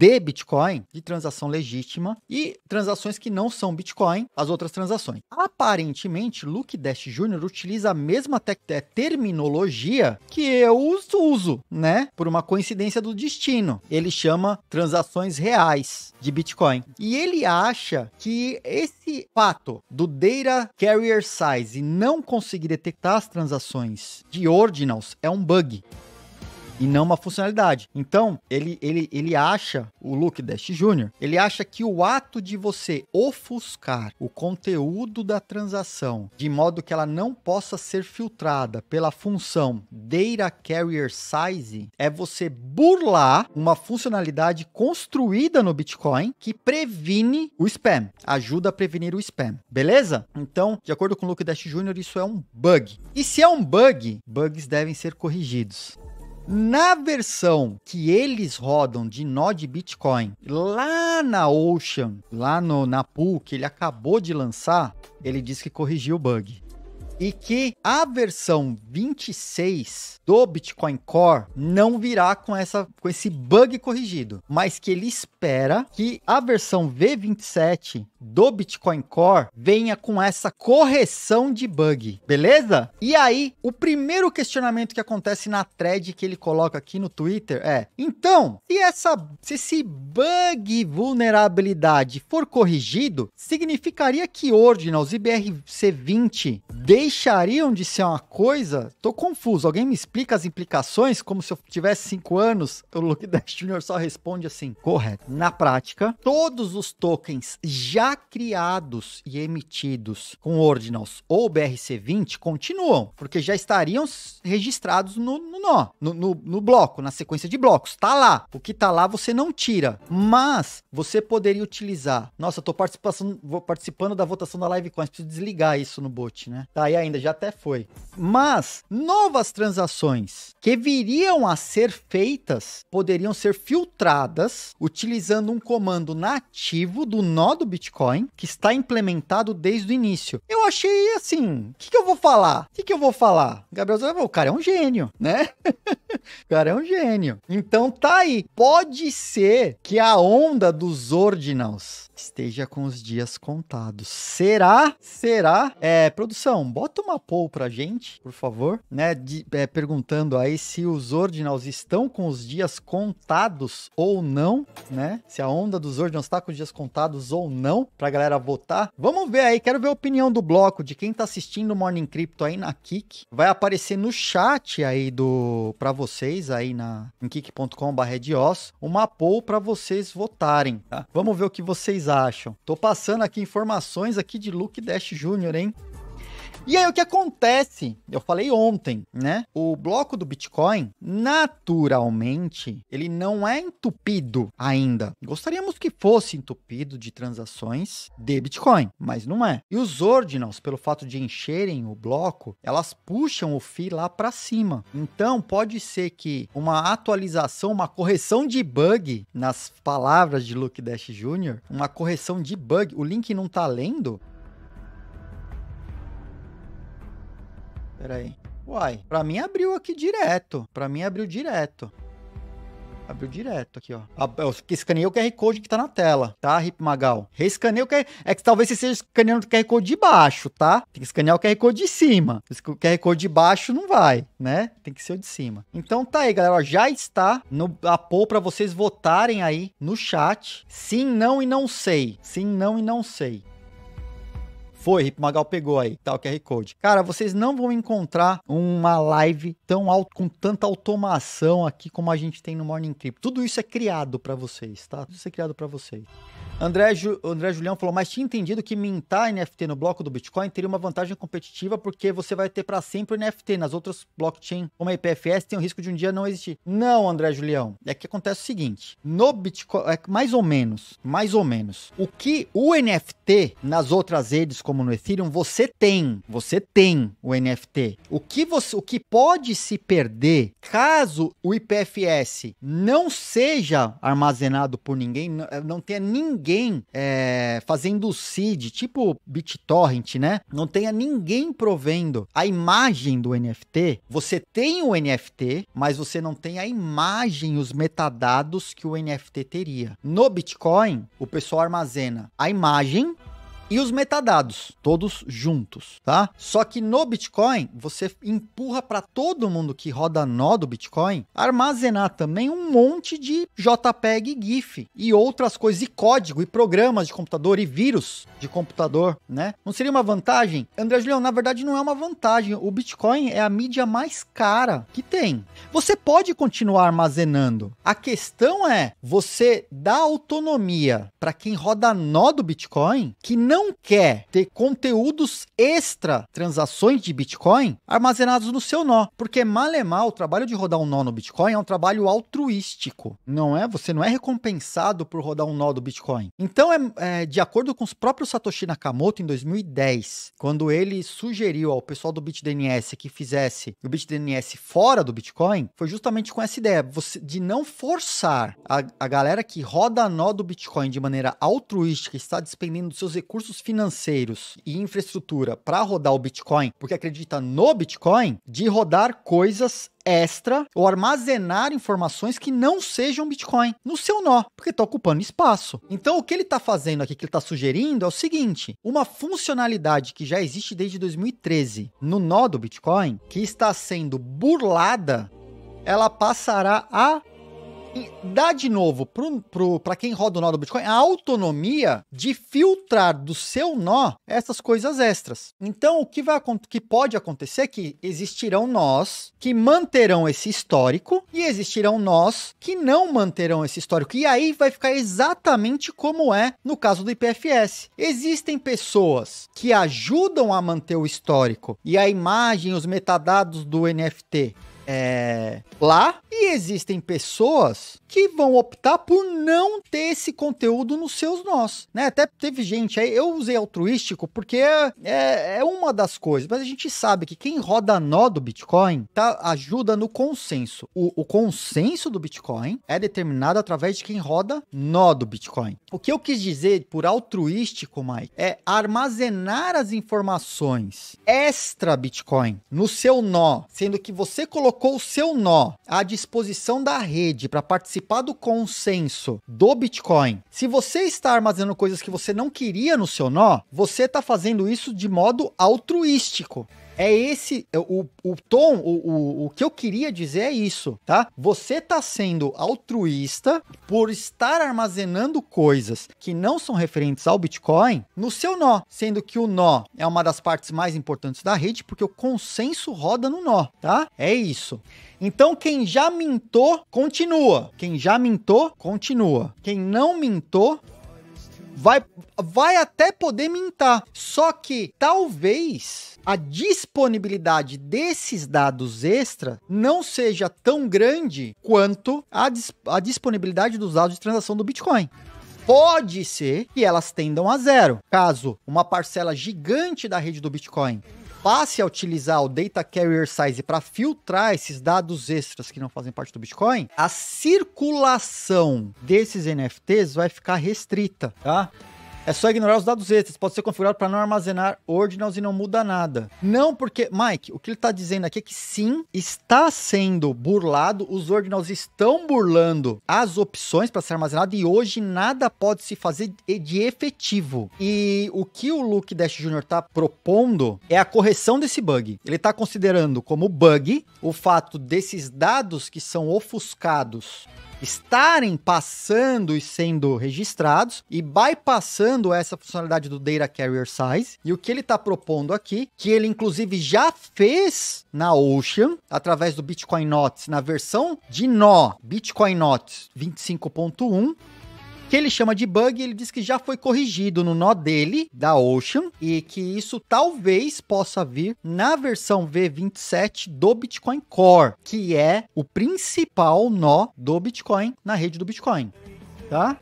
de Bitcoin, de transação legítima, e transações que não são Bitcoin, as outras transações. Aparentemente, Luke Dash Jr. utiliza a mesma terminologia que eu uso, né? Por uma coincidência do destino. Ele chama transações reais de Bitcoin. E ele acha que esse fato do Data Carrier Size não conseguir detectar as transações de Ordinals é um bug e não uma funcionalidade. Então, ele, ele, ele acha, o Luke Dash Jr., ele acha que o ato de você ofuscar o conteúdo da transação de modo que ela não possa ser filtrada pela função Data Carrier Size é você burlar uma funcionalidade construída no Bitcoin que previne o spam, ajuda a prevenir o spam, beleza? Então, de acordo com o Luke Dash Jr., isso é um bug. E se é um bug, bugs devem ser corrigidos. Na versão que eles rodam de nó de Bitcoin, lá na Ocean, lá no, na pool que ele acabou de lançar, ele diz que corrigiu o bug e que a versão 26 do Bitcoin Core não virá com essa com esse bug corrigido, mas que ele espera que a versão V27 do Bitcoin Core venha com essa correção de bug, beleza? E aí, o primeiro questionamento que acontece na thread que ele coloca aqui no Twitter é: então, se essa se esse bug vulnerabilidade for corrigido, significaria que Ordinals e BRC20 deixariam de ser uma coisa? Tô confuso. Alguém me explica as implicações? Como se eu tivesse cinco anos, o Luke Dash Jr. só responde assim: correto. Na prática, todos os tokens já criados e emitidos com Ordinals ou BRC20 continuam, porque já estariam registrados no, no nó, no, no, no bloco, na sequência de blocos. Tá lá. O que tá lá você não tira, mas você poderia utilizar. Nossa, tô participando, participando da votação da Livecoin, preciso desligar isso no bot, né? Tá tá aí ainda, já até foi. Mas novas transações que viriam a ser feitas poderiam ser filtradas utilizando um comando nativo do nó do Bitcoin que está implementado desde o início. Eu achei assim, o que, que, eu vou falar? O que, que, eu vou falar? Gabriel Zé, o cara é um gênio, né? o cara é um gênio. Então tá aí. Pode ser que a onda dos ordinals esteja com os dias contados. Será? Será? É, produção, bota uma poll pra gente, por favor, né? De, é, perguntando aí se os Ordinals estão com os dias contados ou não, né? Se a onda dos Ordinals tá com os dias contados ou não, pra galera votar. Vamos ver aí, quero ver a opinião do bloco, de quem tá assistindo o Morning Crypto aí na Kik. Vai aparecer no chat aí do pra vocês aí na em kik.com/barra uma poll pra vocês votarem, tá? Vamos ver o que vocês acham? Tô passando aqui informações aqui de Luke Dash Jr., hein? E aí o que acontece? Eu falei ontem, né? O bloco do Bitcoin, naturalmente, ele não é entupido ainda. Gostaríamos que fosse entupido de transações de Bitcoin, mas não é. E os ordinals, pelo fato de encherem o bloco, elas puxam o FI lá para cima. Então, pode ser que uma atualização, uma correção de bug, nas palavras de Luke Dash Jr., uma correção de bug, o link não tá lendo, Pera aí. Uai, pra mim abriu aqui direto. Pra mim abriu direto. Abriu direto aqui, ó. Ah, eu escaneei o QR Code que tá na tela, tá, Rip Magal? Reescaneei o QR... É que talvez você esteja escaneando o QR Code de baixo, tá? Tem que escanear o QR Code de cima. O QR Code de baixo não vai, né? Tem que ser o de cima. Então tá aí, galera. Ó, já está no a poll pra vocês votarem aí no chat. Sim, não e não sei. Sim, não e não sei. Foi, Rip Magal pegou aí, tal tá, QR Code. Cara, vocês não vão encontrar uma live tão alto, com tanta automação aqui como a gente tem no Morning Crypto. Tudo isso é criado para vocês, tá? Tudo isso é criado para vocês. André, Ju, André Julião falou, mas tinha entendido que mintar NFT no bloco do Bitcoin teria uma vantagem competitiva porque você vai ter para sempre o NFT. Nas outras blockchain, como a IPFS, tem o risco de um dia não existir. Não, André Julião. É que acontece o seguinte: no Bitcoin, é mais ou menos, mais ou menos, o que o NFT nas outras redes, como no Ethereum, você tem, você tem o NFT. O que você, o que pode se perder caso o IPFS não seja armazenado por ninguém, eh, não tenha ninguém é, fazendo o seed, tipo BitTorrent, né? Não tenha ninguém provendo a imagem do NFT. Você tem o NFT, mas você não tem a imagem, os metadados que o NFT teria. No Bitcoin, o pessoal armazena a imagem e os metadados, todos juntos, tá? Só que no Bitcoin, você empurra para todo mundo que roda nó do Bitcoin armazenar também um monte de JPEG, GIF e outras coisas, e código, e programas de computador, e vírus de computador, né? Não seria uma vantagem? André Julião, na verdade não é uma vantagem. O Bitcoin é a mídia mais cara que tem. Você pode continuar armazenando. A questão é, você dá autonomia para quem roda nó do Bitcoin que não não quer ter conteúdos extra transações de Bitcoin armazenados no seu nó. Porque mal é mal o trabalho de rodar um nó no Bitcoin é um trabalho altruístico. Não é? Você não é recompensado por rodar um nó do Bitcoin. Então, é, é de acordo com os próprios Satoshi Nakamoto, em 2010, quando ele sugeriu ao pessoal do BitDNS que fizesse o BitDNS fora do Bitcoin, foi justamente com essa ideia você, de não forçar a, a galera que roda nó do Bitcoin de maneira altruística, está despendendo dos seus recursos recursos financeiros e infraestrutura para rodar o Bitcoin, porque acredita no Bitcoin, de rodar coisas extra ou armazenar informações que não sejam Bitcoin no seu nó, porque está ocupando espaço. Então, o que ele está fazendo aqui, que ele está sugerindo, é o seguinte: uma funcionalidade que já existe desde 2013 no nó do Bitcoin, que está sendo burlada, ela passará a e dá de novo para quem roda o nó do Bitcoin a autonomia de filtrar do seu nó essas coisas extras. Então, o que, vai, que pode acontecer é que existirão nós que manterão esse histórico e existirão nós que não manterão esse histórico. E aí vai ficar exatamente como é no caso do IPFS. Existem pessoas que ajudam a manter o histórico e a imagem, os metadados do NFT é, lá e existem pessoas que vão optar por não ter esse conteúdo nos seus nós, né? Até teve gente aí, eu usei altruístico porque é, é, uma das coisas, mas a gente sabe que quem roda nó do Bitcoin tá, ajuda no consenso. O, o consenso do Bitcoin é determinado através de quem roda nó do Bitcoin. O que eu quis dizer por altruístico, Mike, é armazenar as informações extra Bitcoin no seu nó, sendo que você colocou colocou seu nó à disposição da rede para participar do consenso do Bitcoin, se você está armazenando coisas que você não queria no seu nó, você está fazendo isso de modo altruístico. É esse é o, o tom, o, o, o que eu queria dizer é isso, tá? Você tá sendo altruísta por estar armazenando coisas que não são referentes ao Bitcoin no seu nó, sendo que o nó é uma das partes mais importantes da rede porque o consenso roda no nó, tá? É isso. Então, quem já mintou, continua. Quem já mintou, continua. Quem não mintou, vai, vai até poder mintar. Só que talvez a disponibilidade desses dados extra não seja tão grande quanto a, dis a disponibilidade dos dados de transação do Bitcoin pode ser que elas tendam a zero, caso uma parcela gigante da rede do Bitcoin passe a utilizar o Data Carrier Size para filtrar esses dados extras que não fazem parte do Bitcoin, a circulação desses NFTs vai ficar restrita, tá? É só ignorar os dados extras. Pode ser configurado para não armazenar ordinals e não muda nada. Não porque, Mike, o que ele está dizendo aqui é que sim, está sendo burlado. Os ordinals estão burlando as opções para ser armazenado e hoje nada pode se fazer de efetivo. E o que o Luke Dash Jr. está propondo é a correção desse bug. Ele está considerando como bug o fato desses dados que são ofuscados estarem passando e sendo registrados e bypassando essa funcionalidade do Data Carrier Size. E o que ele está propondo aqui, que ele inclusive já fez na Ocean, através do Bitcoin Notes, na versão de nó Bitcoin Notes 25.1, que ele chama de bug, ele diz que já foi corrigido no nó dele, da Ocean, e que isso talvez possa vir na versão V27 do Bitcoin Core, que é o principal nó do Bitcoin na rede do Bitcoin, tá?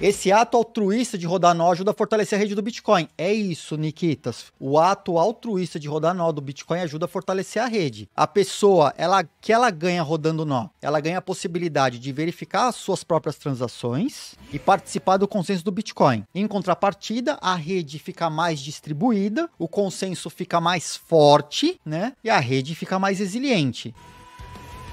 Esse ato altruísta de rodar nó ajuda a fortalecer a rede do Bitcoin. É isso, Nikitas. O ato altruísta de rodar nó do Bitcoin ajuda a fortalecer a rede. A pessoa, ela que ela ganha rodando nó, ela ganha a possibilidade de verificar as suas próprias transações e participar do consenso do Bitcoin. Em contrapartida, a rede fica mais distribuída, o consenso fica mais forte, né? E a rede fica mais resiliente.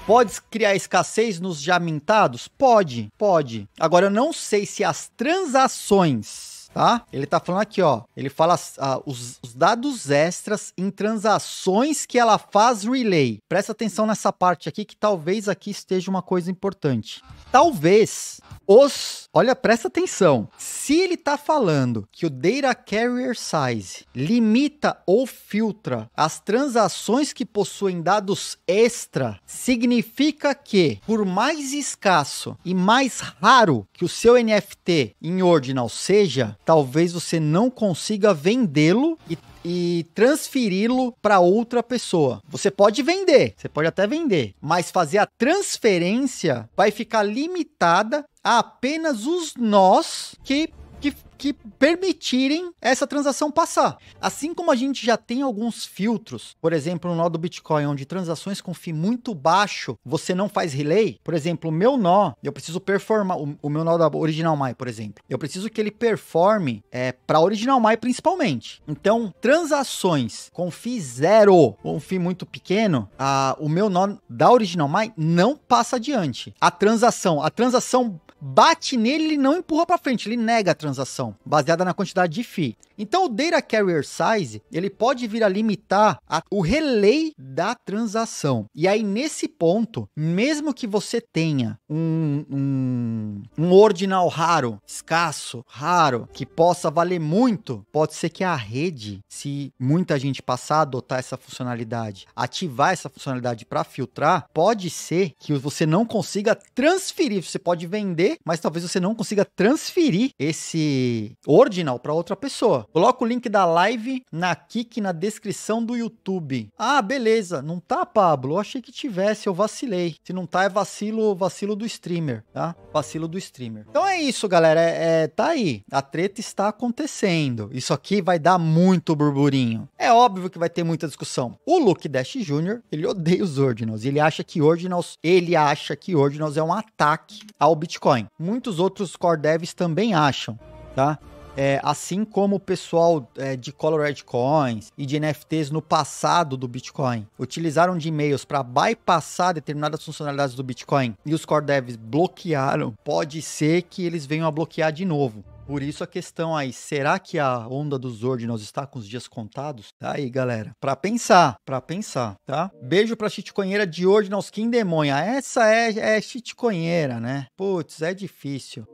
Pode criar escassez nos já mintados? Pode, pode. Agora eu não sei se as transações tá? Ele tá falando aqui, ó. Ele fala ah, os, os, dados extras em transações que ela faz relay. Presta atenção nessa parte aqui, que talvez aqui esteja uma coisa importante. Talvez os. Olha, presta atenção. Se ele tá falando que o Data Carrier Size limita ou filtra as transações que possuem dados extra, significa que, por mais escasso e mais raro que o seu NFT em ordinal seja, talvez você não consiga vendê-lo e, e transferi-lo para outra pessoa. Você pode vender, você pode até vender, mas fazer a transferência vai ficar limitada a apenas os nós que que, que permitirem essa transação passar. Assim como a gente já tem alguns filtros, por exemplo, no nó do Bitcoin, onde transações com FII muito baixo, você não faz relay. Por exemplo, o meu nó, eu preciso performar, o, o meu nó da Original My, por exemplo, eu preciso que ele performe é, para Original My principalmente. Então, transações com FII zero, com FII muito pequeno, a, o meu nó da Original My não passa adiante. A transação, a transação bate nele e não empurra para frente, ele nega a transação, baseada na quantidade de fee. Então o data carrier size, ele pode vir a limitar a, o relay da transação. E aí nesse ponto, mesmo que você tenha um, um, um ordinal raro, escasso, raro, que possa valer muito, pode ser que a rede, se muita gente passar a adotar essa funcionalidade, ativar essa funcionalidade para filtrar, pode ser que você não consiga transferir, você pode vender mas talvez você não consiga transferir esse ordinal para outra pessoa. Coloca o link da live na Kik na descrição do YouTube. Ah, beleza, não tá, Pablo? Eu achei que tivesse, eu vacilei. Se não tá, é vacilo, vacilo do streamer, tá? Vacilo do streamer. Então é isso, galera, é, é tá aí. A treta está acontecendo. Isso aqui vai dar muito burburinho. É óbvio que vai ter muita discussão. O Luke Dash Jr., ele odeia os ordinals, ele acha que ordinals, ele acha que ordinals é um ataque ao Bitcoin. Muitos outros core devs também acham, tá? É, assim como o pessoal é, de Colored Coins e de NFTs no passado do Bitcoin utilizaram de e-mails para bypassar determinadas funcionalidades do Bitcoin e os core devs bloquearam, pode ser que eles venham a bloquear de novo. Por isso a questão aí, será que a onda dos Ordinals está com os dias contados? Tá aí, galera. Pra pensar, pra pensar, tá? Beijo pra chitconheira de Ordinals, quem demonha. Essa é, é chitconheira, né? Putz, é difícil.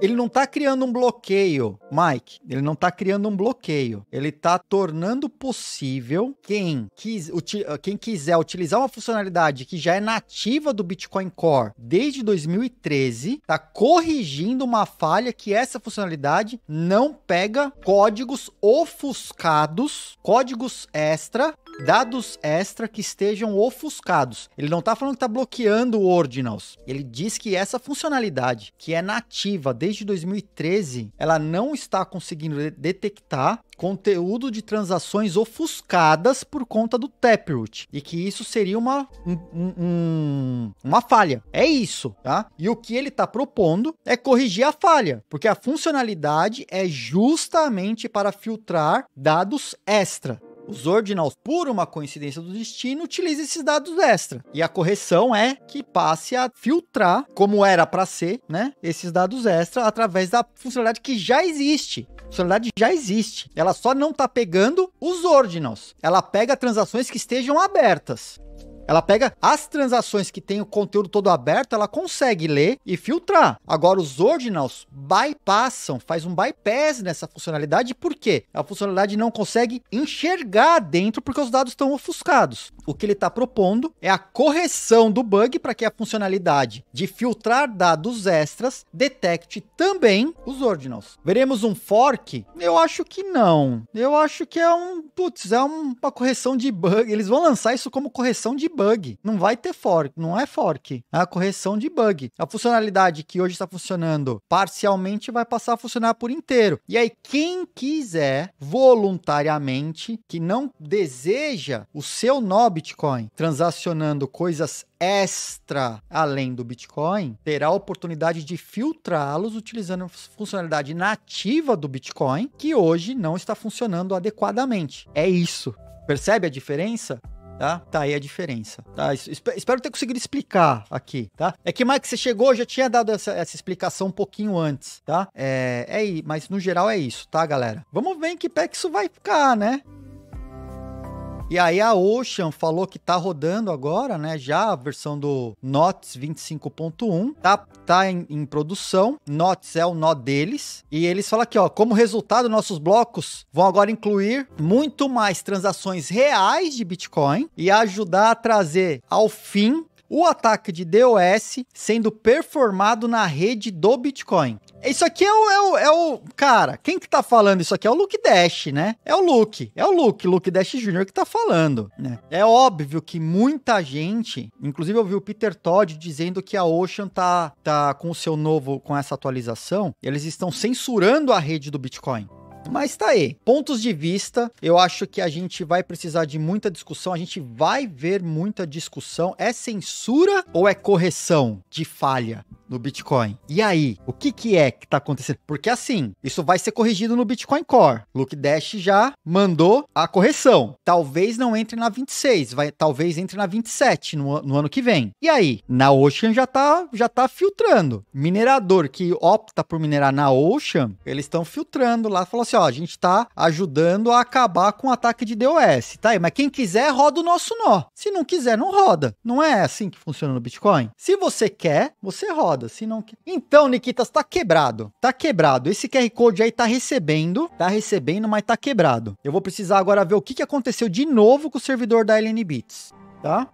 Ele não está criando um bloqueio, Mike. Ele não está criando um bloqueio. Ele está tornando possível quem, quis, ah, quem quiser utilizar uma funcionalidade que já é nativa do Bitcoin Core desde 2013, está corrigindo uma falha que essa funcionalidade não pega códigos ofuscados, códigos extra dados extra que estejam ofuscados. Ele não está falando que está bloqueando o Ordinals. Ele diz que essa funcionalidade, que é nativa desde 2013, ela não está conseguindo detectar conteúdo de transações ofuscadas por conta do Taproot e que isso seria uma, um, um, uma falha. É isso, tá? E o que ele está propondo é corrigir a falha, porque a funcionalidade é justamente para filtrar dados extra. Os ordinals, por uma coincidência do destino, utilizam esses dados extra. E a correção é que passe a filtrar, como era para ser, né? Esses dados extra através da funcionalidade que já existe. A funcionalidade já existe. Ela só não está pegando os ordinals. Ela pega transações que estejam abertas. Ela pega as transações que tem o conteúdo todo aberto, ela consegue ler e filtrar. Agora, os ordinals bypassam, faz um bypass nessa funcionalidade, por quê? A funcionalidade não consegue enxergar dentro porque os dados estão ofuscados. O que ele está propondo é a correção do bug para que a funcionalidade de filtrar dados extras detecte também os ordinals. Veremos um fork? Eu acho que não. Eu acho que é um, putz, é uma correção de bug. Eles vão lançar isso como correção de bug bug. Não vai ter fork, não é fork. É a correção de bug. A funcionalidade que hoje está funcionando parcialmente vai passar a funcionar por inteiro. E aí, quem quiser voluntariamente, que não deseja o seu nó Bitcoin transacionando coisas extra além do Bitcoin, terá a oportunidade de filtrá-los utilizando a funcionalidade nativa do Bitcoin, que hoje não está funcionando adequadamente. É isso. Percebe a diferença? tá? Tá aí a diferença, tá? Espero ter conseguido explicar aqui, tá? É que, Mike, você chegou, já tinha dado essa, essa explicação um pouquinho antes, tá? É, é, mas no geral é isso, tá, galera? Vamos ver em que pé que isso vai ficar, né? E aí a Ocean falou que tá rodando agora, né? Já a versão do Notes 25.1 tá, tá em, em, produção. Notes é o nó deles. E eles falam aqui, ó, como resultado, nossos blocos vão agora incluir muito mais transações reais de Bitcoin e ajudar a trazer ao fim o ataque de DOS sendo performado na rede do Bitcoin. Isso aqui é o, é o, é o, Cara, quem que tá falando isso aqui? É o Luke Dash, né? É o Luke. É o Luke, Luke Dash Jr. que tá falando, né? É óbvio que muita gente, inclusive eu vi o Peter Todd dizendo que a Ocean tá, tá com o seu novo, com essa atualização, eles estão censurando a rede do Bitcoin. Mas tá aí. Pontos de vista, eu acho que a gente vai precisar de muita discussão, a gente vai ver muita discussão. É censura ou é correção de falha? no Bitcoin. E aí, o que, que é que está acontecendo? Porque assim, isso vai ser corrigido no Bitcoin Core. Luke Dash já mandou a correção. Talvez não entre na 26, vai, talvez entre na 27 no, no ano que vem. E aí, na Ocean já está já tá filtrando. Minerador que opta por minerar na Ocean, eles estão filtrando lá, falou assim, ó, a gente está ajudando a acabar com o ataque de DOS, tá aí, mas quem quiser roda o nosso nó. Se não quiser, não roda. Não é assim que funciona no Bitcoin. Se você quer, você roda se não... Então, Nikitas, tá quebrado. Tá quebrado. Esse QR Code aí tá recebendo, tá recebendo, mas tá quebrado. Eu vou precisar agora ver o que, que aconteceu de novo com o servidor da LN Bits, tá?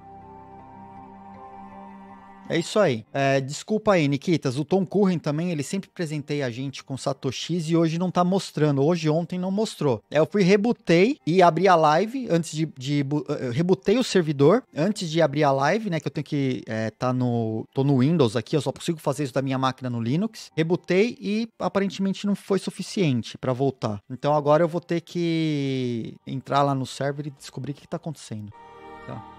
É isso aí. É, desculpa aí, Nikitas. O Tom Curren também, ele sempre presentei a gente com Satoshi e hoje não tá mostrando. Hoje, ontem não mostrou. É, eu fui rebutei e abri a live antes de. de eh, eh, rebutei o servidor antes de abrir a live, né? Que eu tenho que. É, tá no. tô no Windows aqui, eu só consigo fazer isso da minha máquina no Linux. Rebutei e aparentemente não foi suficiente para voltar. Então agora eu vou ter que entrar lá no server e descobrir o que, que tá acontecendo. Tá.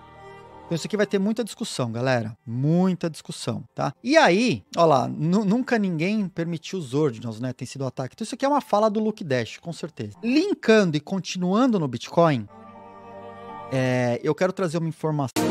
Então isso aqui vai ter muita discussão, galera. Muita discussão, tá? E aí, ó lá, nunca ninguém permitiu os ordinals, né? Tem sido um ataque. Então isso aqui é uma fala do Luke Dash, com certeza. Linkando e continuando no Bitcoin, é, eu quero trazer uma informação.